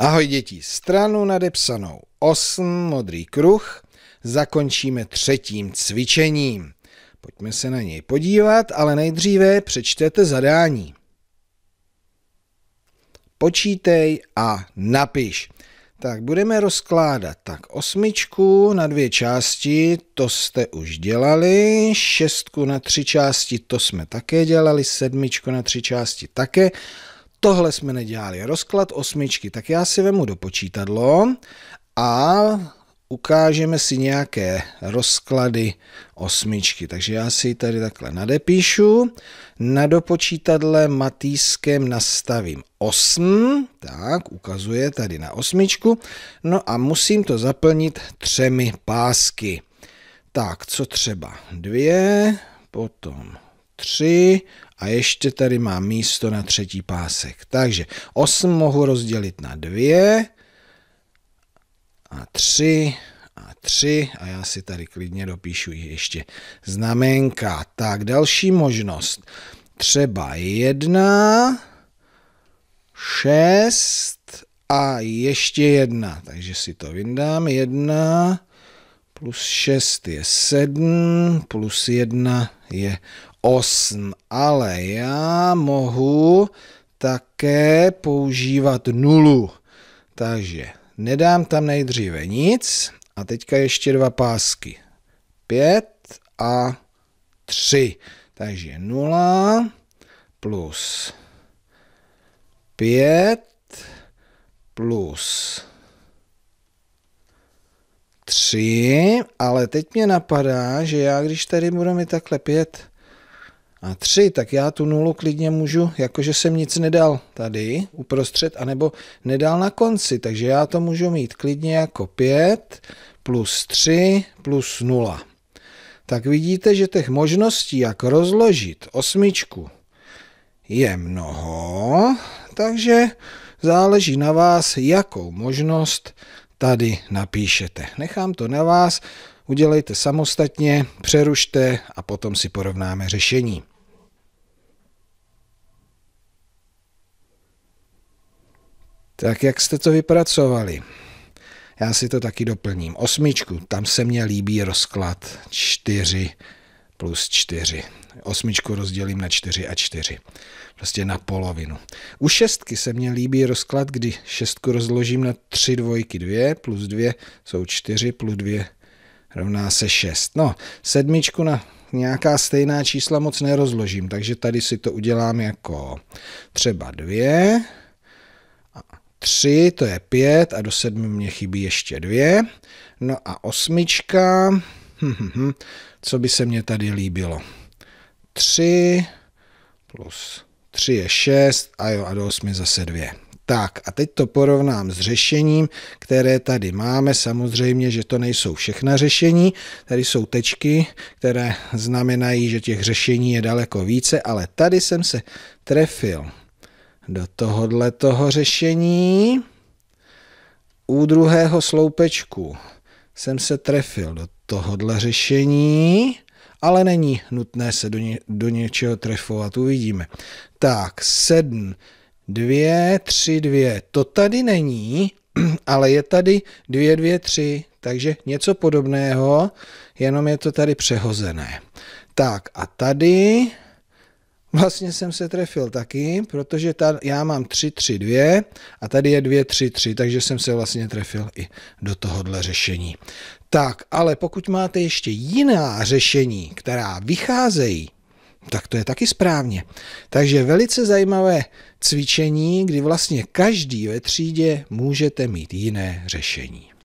Ahoj děti, stranu nadepsanou 8, modrý kruh, zakončíme třetím cvičením. Pojďme se na něj podívat, ale nejdříve přečtete zadání. Počítej a napiš. Tak budeme rozkládat tak osmičku na dvě části, to jste už dělali, šestku na tři části, to jsme také dělali, sedmičku na tři části také tohle jsme nedělali, rozklad osmičky, tak já si vemu do počítadlo a ukážeme si nějaké rozklady osmičky. Takže já si ji tady takhle nadepíšu, na dopočítadle matýskem nastavím 8, tak ukazuje tady na osmičku, no a musím to zaplnit třemi pásky. Tak, co třeba? Dvě, potom tři a ještě tady mám místo na třetí pásek. Takže 8 mohu rozdělit na 2 a 3 a 3 a já si tady klidně dopíšu ještě znamenka. Tak další možnost. Třeba 1, 6 a ještě 1. Takže si to vyndám. 1 plus 6 je 7, plus 1 je 8, ale já mohu také používat nulu. Takže nedám tam nejdříve nic a teďka ještě dva pásky. 5 a 3. Takže 0 plus 5 plus 3, ale teď mě napadá, že já když tady budu mít takhle 5, a 3, tak já tu nulu klidně můžu, jakože jsem nic nedal tady uprostřed, anebo nedal na konci, takže já to můžu mít klidně jako 5 plus 3 plus 0. Tak vidíte, že těch možností, jak rozložit osmičku, je mnoho, takže záleží na vás, jakou možnost tady napíšete. Nechám to na vás, udělejte samostatně, přerušte a potom si porovnáme řešení. Tak jak jste to vypracovali? Já si to taky doplním. Osmičku, tam se mně líbí rozklad 4 plus 4. Osmičku rozdělím na 4 a 4. Prostě na polovinu. U šestky se mně líbí rozklad, kdy šestku rozložím na 3 dvojky 2 plus 2 jsou 4 plus 2 rovná se 6. No, sedmičku na nějaká stejná čísla moc nerozložím, takže tady si to udělám jako třeba 2 3, to je 5 a do 7 mě chybí ještě 2. No a osmička, hm, hm, hm, co by se mě tady líbilo? 3 plus 3 je 6 a jo, a do 8 zase 2. Tak a teď to porovnám s řešením, které tady máme. Samozřejmě, že to nejsou všechna řešení. Tady jsou tečky, které znamenají, že těch řešení je daleko více, ale tady jsem se trefil do tohohle toho řešení. U druhého sloupečku jsem se trefil do tohohle řešení, ale není nutné se do, ně, do něčeho trefovat, uvidíme. Tak, sedm, dvě, tři, dvě, to tady není, ale je tady dvě, dvě, tři. takže něco podobného, jenom je to tady přehozené. Tak a tady Vlastně jsem se trefil taky, protože ta, já mám 3, 3, 2 a tady je 2, 3, 3, takže jsem se vlastně trefil i do tohohle řešení. Tak, ale pokud máte ještě jiná řešení, která vycházejí, tak to je taky správně. Takže velice zajímavé cvičení, kdy vlastně každý ve třídě můžete mít jiné řešení.